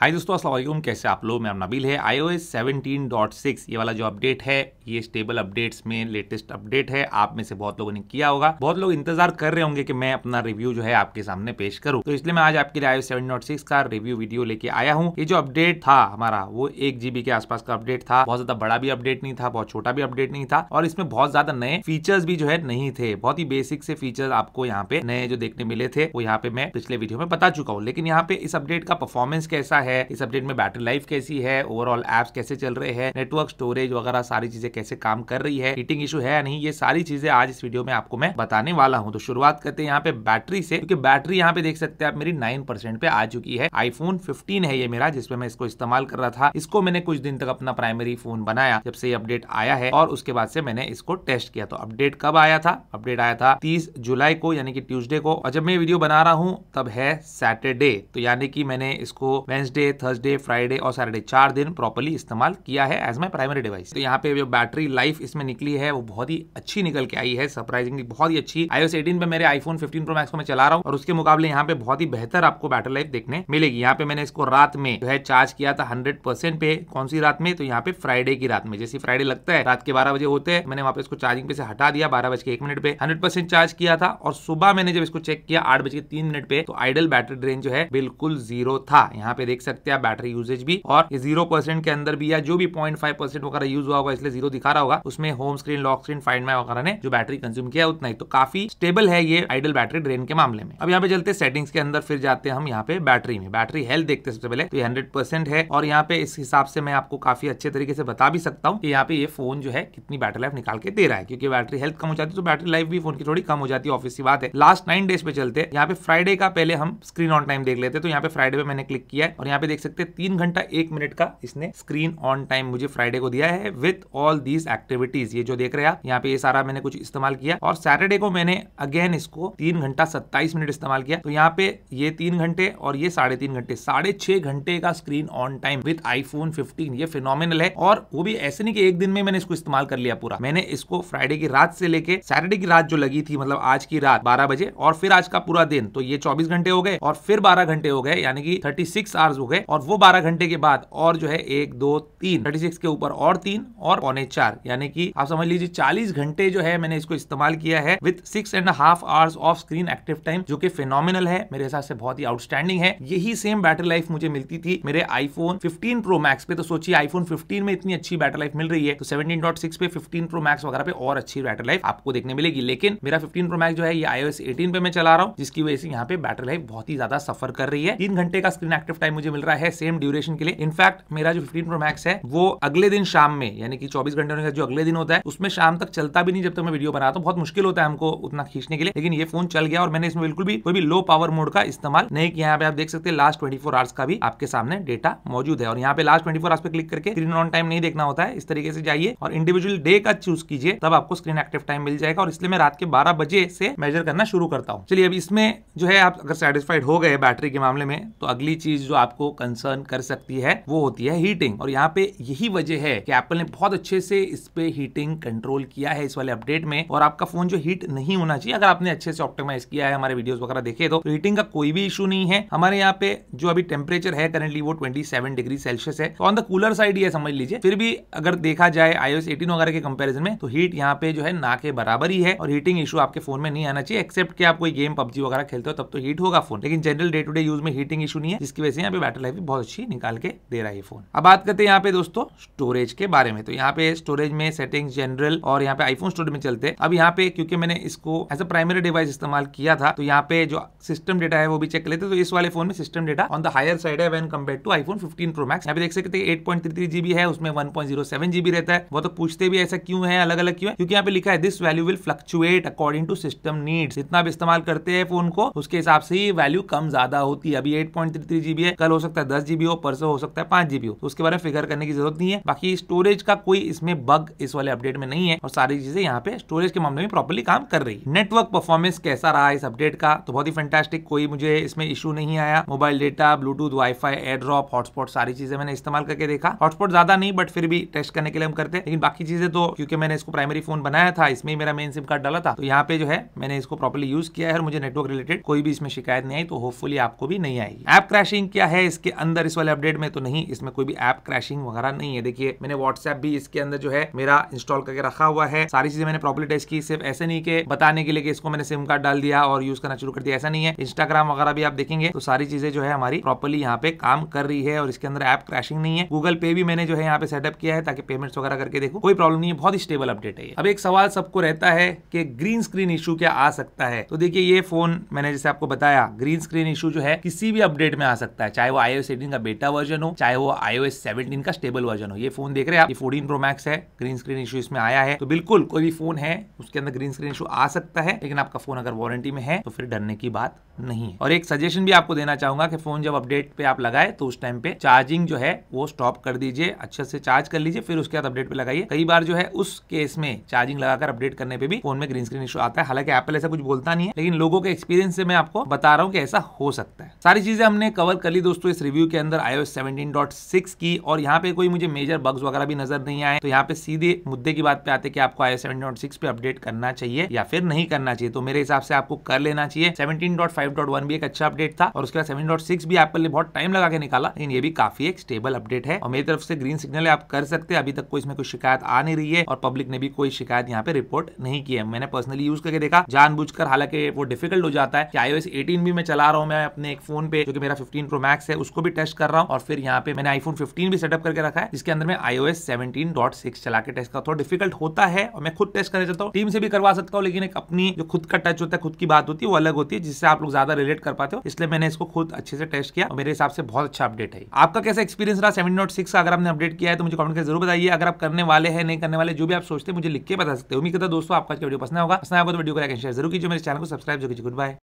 हाय दोस्तों असल कैसे आप लोग मैं नबील है एस सेवनटीन डॉट सिक्स ये वाला जो अपडेट है ये स्टेबल अपडेट्स में लेटेस्ट अपडेट है आप में से बहुत लोगों ने किया होगा बहुत लोग इंतजार कर रहे होंगे कि मैं अपना रिव्यू जो है आपके सामने पेश करूं तो इसलिए मैं आज आपके लिए डॉट सिक्स का रिव्यू वीडियो लेके आया हूँ ये जो अपडेट था हमारा वो एक जीबी के आसपास का अपडेट था बहुत ज्यादा बड़ा भी अपडेट नहीं था बहुत छोटा भी अपडेट नहीं था और इसमें बहुत ज्यादा नए फीचर्स भी जो है नहीं थे बहुत ही बेसिक से फीचर्स आपको यहाँ पे नए जो देखने मिले थे वो यहाँ पे मैं पिछले वीडियो में बता चुका हूँ लेकिन यहाँ पे इस अपडेट का परफॉर्मेंस कैसा है इस अपडेट में बैटरी लाइफ कैसी है ओवरऑल एप्स कैसे चल रहे हैं नेटवर्क स्टोरेज वगैरह सारी चीजें कैसे काम कर रही है हीटिंग इशू है या नहीं ये सारी चीजें आज इस वीडियो में आपको मैं बताने वाला हूँ तो शुरुआत करते हैं यहाँ पे बैटरी से क्योंकि बैटरी यहाँ पे देख सकते हैं आप मेरी नाइन पे आ चुकी है आईफोन फिफ्टीन है ये मेरा जिसपे मैं इसको इस्तेमाल कर रहा था इसको मैंने कुछ दिन तक अपना प्राइमरी फोन बनाया जब से ये अपडेट आया है और उसके बाद से मैंने इसको टेस्ट किया तो अपडेट कब आया था अपडेट आया था तीस जुलाई को यानी कि ट्यूजडे को और जब मैं वीडियो बना रहा हूँ तब है सैटरडे तो यानी कि मैंने इसको वेंसडे वेंसडे थर्सडे फ्राइडे और सैटरडे चार दिन प्रॉपरली इस्तेमाल किया है एज माई प्राइमरी डिवाइस तो यहाँ पे जो बैटरी लाइफ इसमें निकली है वो बहुत ही अच्छी निकल के आई है सरप्राइजिंगली बहुत ही अच्छी आईओएस एटीन पे मेरे आईफोन फिफ्टीन प्रो मैक्स को मैं चला रहा हूँ और उसके मुकाबले यहाँ पे बहुत ही बेहतर आपको बैटरी लाइफ देखने मिलेगी यहाँ पे मैंने इसको रात में जो है चार्ज किया था हंड्रेड परसेंट पे कौन सी रात में तो यहाँ पे फ्राइडे की रात में जैसे फ्राइडे लगता है रात के बारह बजे होते हैं मैंने वहाँ पे इसको चार्जिंग पे से हटा दिया बारह बज के एक मिनट पे हंड्रेड परसेंट चार्ज किया था और सुबह मैंने जब इसको चेक किया आठ बज के तीन मिनट पे तो आइडल बैटरी ड्रेन जो है बिल्कुल जीरो था यहाँ पे देख सकते हैं बैटरी यूजेज भी और जीरो परसेंट के अंदर भी या जो भी पॉइंट फाइव परसेंट वगैरह यूज हुआ होगा इसलिए जीरो दिखा रहा होगा उसमें home screen lock screen find my वगैरह ने जो बैटरी कंज्यूम किया उतना ही तो काफी स्टेबल है ये आइडल बैटरी ड्रेन के मामले में अब यहाँ पे चलते सेटिंग्स के अंदर फिर जाते हैं हम यहाँ पे बैटरी में बैटरी हेल्थ देखते सबसे पहले तो हंड्रेड परसेंट है और यहाँ पे इस हिसाब से मैं आपको काफी अच्छे तरीके से बता भी सकता हूँ कि यहाँ पे ये फोन जो है कितनी बैटरी लाइफ निकाल के दे रहा है क्योंकि बैटरी हेल्थ कम हो जाती है तो बैटरी लाइफ भी फोन की थोड़ी कम हो जाती है ऑफिस की बात है लास्ट नाइन डेज पे चलते यहाँ पे फ्राइडे का पहले हम स्क्रीन ऑन टाइम देख लेते हैं तो यहाँ पे फ्राइडे पे मैंने क्लिक किया है और यहाँ यहाँ पे देख सकते हैं तीन घंटा एक मिनट का इसने स्क्रीन ऑन टाइम मुझे फ्राइडे को दिया है विथ ऑल दीज एक्टिविटीज ये जो देख रहे आप यहाँ पे ये सारा मैंने कुछ इस्तेमाल किया और सैटरडे को मैंने अगेन इसको तीन घंटा सत्ताईस मिनट इस्तेमाल किया तो यहाँ पे ये तीन घंटे और ये साढ़े तीन घंटे साढ़े छह घंटे का screen on time with iPhone fifteen ये फिनोमिनल है और वो भी ऐसे नहीं कि एक दिन में मैंने इसको इस्तेमाल कर लिया पूरा मैंने इसको फ्राइडे की रात से लेके सैटरडे की रात जो लगी थी मतलब आज की रात बारह बजे और फिर आज का पूरा दिन तो ये चौबीस घंटे हो गए और फिर बारह घंटे हो गए यानी कि थर्टी सिक्स आवर्स हो गए और वो बारह घंटे के बाद और जो है एक दो तीन थर्टी सिक्स के ऊपर और तीन और पौने चार यानी कि आप समझ लीजिए चालीस घंटे जो है मैंने इसको इस्तेमाल किया है with six and half hours of screen active time जो कि फिनोमिनल है मेरे हिसाब से बहुत ही आउटस्टैंडिंग है यही सेम बैटरी लाइफ मुझे मिलती थी मेरे आईफोन फिफ्टीन प्रो मैक्स पे तो सोचिए आईफोन 15 में इतनी अच्छी बैटरी लाइफ मिल रही है तो डॉट सिक्स पे फिफ्टीन प्रो मैक्स वगैरह पे और अच्छी बैटरी लाइफ आपको देखने मिलेगी लेकिन मेरा फिफ्टीन प्रो मैक्स जो है ये एस एटीन पे मैं चला रहा हूँ जिसकी वजह से यहाँ पे बैटरी लाइफ बहुत ही ज्यादा सफर कर रही है तीन घंटे का स्क्रीन एक्टिव टाइम मुझे मिल रहा है सेम ड्यूरेशन के लिए इनफैक्ट मेरा जो फिफ्टीन प्रो मैक्स है वो अगले दिन शाम में यानी कि चौबीस घंटे जो अगले दिन होता है उसमें शाम तक चलता भी नहीं जब तक मैं वीडियो बनाता हूँ बहुत मुश्किल होता है हमको उतना खींचने के लिए लेकिन ये फोन चल गया और मैंने इसमें बिल्कुल भी कोई भी लो पावर मोड का इस्तेमाल नहीं किया यहाँ पे आप देख सकते हैं लास्ट ट्वेंटी आवर्स का भी आपके सामने डेटा मौजूद है और यहाँ पे लास्ट ट्वेंटी आवर्स पे क्लिक करके स्क्रीन ऑन टाइम नहीं देखना होता है इस तरीके से जाइए और इंडिविजुअल डे का चूज कीजिए तब आपको स्क्रीन एक्टिव टाइम मिल जाएगा और इसलिए मैं रात के बारह बजे से मेजर करना शुरू करता हूँ चलिए अब इसमें जो है आप अगर सेटिस्फाइड हो गए बैटरी के मामले में तो अगली चीज जो आपको को कंसर्न कर सकती है वो होती है हीटिंग और यहाँ पे यही वजह है कि एप्पल ने बहुत अच्छे से इस पे हीटिंग कंट्रोल किया है इस वाले अपडेट में और आपका फोन जो हीट नहीं होना चाहिए अगर आपने अच्छे से ऑप्टिमाइज किया है हमारे वीडियोस वगैरह देखे तो हीटिंग का कोई भी इशू नहीं है हमारे यहाँ पे जो अभी टेम्परेचर है करेंटली वो ट्वेंटी डिग्री सेल्सियस है ऑन द कूलर साइड ये समझ लीजिए फिर भी अगर देखा जाए आईओ 18 वगैरह के कम्पेरिजन में तो हीट यहाँ पे जो है ना के बराबर ही है और हीटिंग इशू आपके फोन में नहीं आना चाहिए एक्सेप्ट कि आप कोई गेम पबजी वगैरह खेलते हो तब तो हीट होगा फोन लेकिन general day to day use में हीटिंग इशू नहीं है जिसकी वजह से यहाँ पे बैटरी लाइफ भी बहुत अच्छी निकाल के दे रहा है ये फोन अब बात करते हैं यहाँ पे दोस्तों स्टोरेज के बारे में तो यहाँ पे स्टोरेज में सेटिंग जनरल और यहाँ पे आईफोन स्टोरेज में चलते अब यहाँ पे क्योंकि मैंने इसको एज अ प्राइमरी डिवाइस इस्तेमाल किया था तो यहाँ पे जो सिस्टम डेटा है वो भी चेक कर लेते तो इस वाले फोन में system data on the higher side है when compare to iPhone fifteen pro max यहाँ पे देख सकते eight point three three GB है उसमें one point zero seven GB रहता है वो तो पूछते भी ऐसा क्यों है अलग अलग क्यों है क्योंकि यहाँ पे लिखा है this value will fluctuate according to system needs जितना भी इस्तेमाल करते हैं फोन को उसके हिसाब से ही वैल्यू कम ज्यादा होती है अभी eight point three three GB है कल हो सकता है दस जीबी हो परसों हो सकता है पांच जीबी हो तो उसके बारे में फिगर करने की जरूरत नहीं है बाकी स्टोरेज का कोई इसमें बग इस वाले अपडेट में नहीं है और सारी चीजें यहाँ पे स्टोरेज के मामले में प्रॉपरली काम कर रही है नेटवर्क परफॉर्मेंस कैसा रहा इस अपडेट का तो बहुत ही फैंटास्टिक कोई मुझे इसमें इशू नहीं आया mobile data Bluetooth WiFi AirDrop hotspot सारी चीजें मैंने इस्तेमाल करके देखा हॉटस्पॉट ज्यादा नहीं बट फिर भी टेस्ट करने के लिए हम करते लेकिन बाकी चीजें तो क्योंकि मैंने इसको प्राइमरी फोन बनाया था इसमें ही मेरा मेन सिम कार्ड डाला था तो यहाँ पे जो है मैंने इसको प्रॉपरली यूज किया है और मुझे नेटवर्क रिलेटेड कोई भी इसमें शिकायत नहीं आई तो होपफुली आपको भी नहीं आएगी ऐप क्रैशिंग क्या है इसके अंदर इस वाले अपडेट में तो नहीं इसमें कोई भी ऐप क्रैशिंग वगैरह नहीं है देखिए मैंने व्हाट्सएप भी इसके अंदर जो है मेरा इंस्टॉल करके रखा हुआ है सारी चीजें मैंने प्रॉपर्ली टेस्ट की सिर्फ ऐसे नहीं के बताने के लिए कि इसको मैंने सिम कार्ड डाल दिया और यूज करना शुरू कर दिया ऐसा नहीं है इंस्टाग्राम वगैरह भी आप देखेंगे तो सारी चीजें जो है हमारी प्रॉपरली यहाँ पे काम कर रही है और इसके अंदर ऐप क्रैशिंग नहीं है गूगल पे भी मैंने जो है यहाँ पे सेटअप किया है ताकि पेमेंट्स वगैरह करके देखो कोई प्रॉब्लम नहीं है बहुत स्टेबल अपडेट है अब एक सवाल सबको रहता है कि ग्रीन स्क्रीन इशू क्या आ सकता है तो देखिए ये फोन मैंने जैसे आपको बताया ग्रीन स्क्रीन इशू जो है किसी भी अपडेट में आ सकता है चाहे वो iOS 18 का बेटा वर्जन हो चाहे वो iOS 17 का स्टेबल वर्जन हो ये फोन देख रहे हैं आप फोर्टीन प्रो मैक्स है ग्रीन स्क्रीन इशू इसमें आया है तो बिल्कुल कोई भी फोन है उसके अंदर ग्रीन स्क्रीन इशू आ सकता है लेकिन आपका फोन अगर वारंटी में है तो फिर डरने की बात नहीं है और एक सजेशन भी आपको देना चाहूंगा कि फोन जब अपडेट पे आप लगाए तो उस टाइम पे चार्जिंग जो है वो स्टॉप कर दीजिए अच्छे से चार्ज कर लीजिए फिर उसके बाद अपडेट पे लगाइए कई बार जो है उस केस में चार्जिंग लगाकर अपडेट करने पे भी फोन में ग्रीन स्क्रीन इशू आता है हालांकि एप्पल ऐसा कुछ बोलता नहीं है लेकिन लोगों के एक्सपीरियंस से मैं आपको बता रहा हूँ कि ऐसा हो सकता है सारी चीजें हमने कवर कर ली दोस्तों दोस्तों इस रिव्यू के अंदर आयो डॉट सिक्स की और यहाँ पे कोई मुझे मेजर बग्स वगैरह भी नजर नहीं आए तो यहाँ पे सीधे मुद्दे की बात पे आते कि आपको आयो डॉट सिक्स पे अपडेट करना चाहिए या फिर नहीं करना चाहिए तो मेरे हिसाब से आपको कर लेना चाहिए डॉट डॉट फाइव वन भी एक अच्छा अपडेट था और उसके बाद सेवन डॉट सिक्स भी आपके लिए बहुत टाइम लगा के निकाला लेकिन ये भी काफी एक स्टेबल अपडेट है और मेरी तरफ से ग्रीन सिग्नल आप कर सकते हैं अभी तक कोई इसमें कोई शिकायत आ नहीं रही है और पब्लिक ने भी कोई शिकायत यहाँ पे रिपोर्ट नहीं की है मैंने पर्सनली यूज करके देखा जानबूझकर हालांकि वो डिफिकल्ट हो जाता है कि आईओएस 18 भी मैं चला रहा हूँ मैं अपने एक फोन पे जो कि मेरा फिफ्टीन प्रो मैक्स है है उसको भी टेस्ट कर रहा हूँ और फिर यहाँ पे मैंने आईफोन फिफ्टीन भी सेटअप करके रखा है जिसके अंदर में iOS seventeen dot six चला के टेस्ट का थोड़ा डिफिकल्ट होता है और मैं खुद टेस्ट करना चाहता हूँ टीम से भी करवा सकता हूँ लेकिन एक अपनी जो खुद का टच होता है खुद की बात होती है वो अलग होती है जिससे आप लोग ज्यादा रिलेट कर पाते हो इसलिए मैंने इसको खुद अच्छे से टेस्ट किया और मेरे हिसाब से बहुत अच्छा अपडेट है आपका कैसा एक्सपीरियंस रहा सेवन डॉट सिक्स अगर आपने अपडेट किया है तो मुझे कमेंट कर जरूर बताइए अगर आप करने वाले हैं नहीं करने वाले जो भी आप सोचते हैं मुझे लिख के बता सकते हो उम्मीद करता दोस्तों आपका वीडियो पसंद होगा पसंद आएगा तो वीडियो को लाइक शेयर जरूर कीजिए मेरे चैनल को सब्सक्राइब जो कीजिए गुड बाय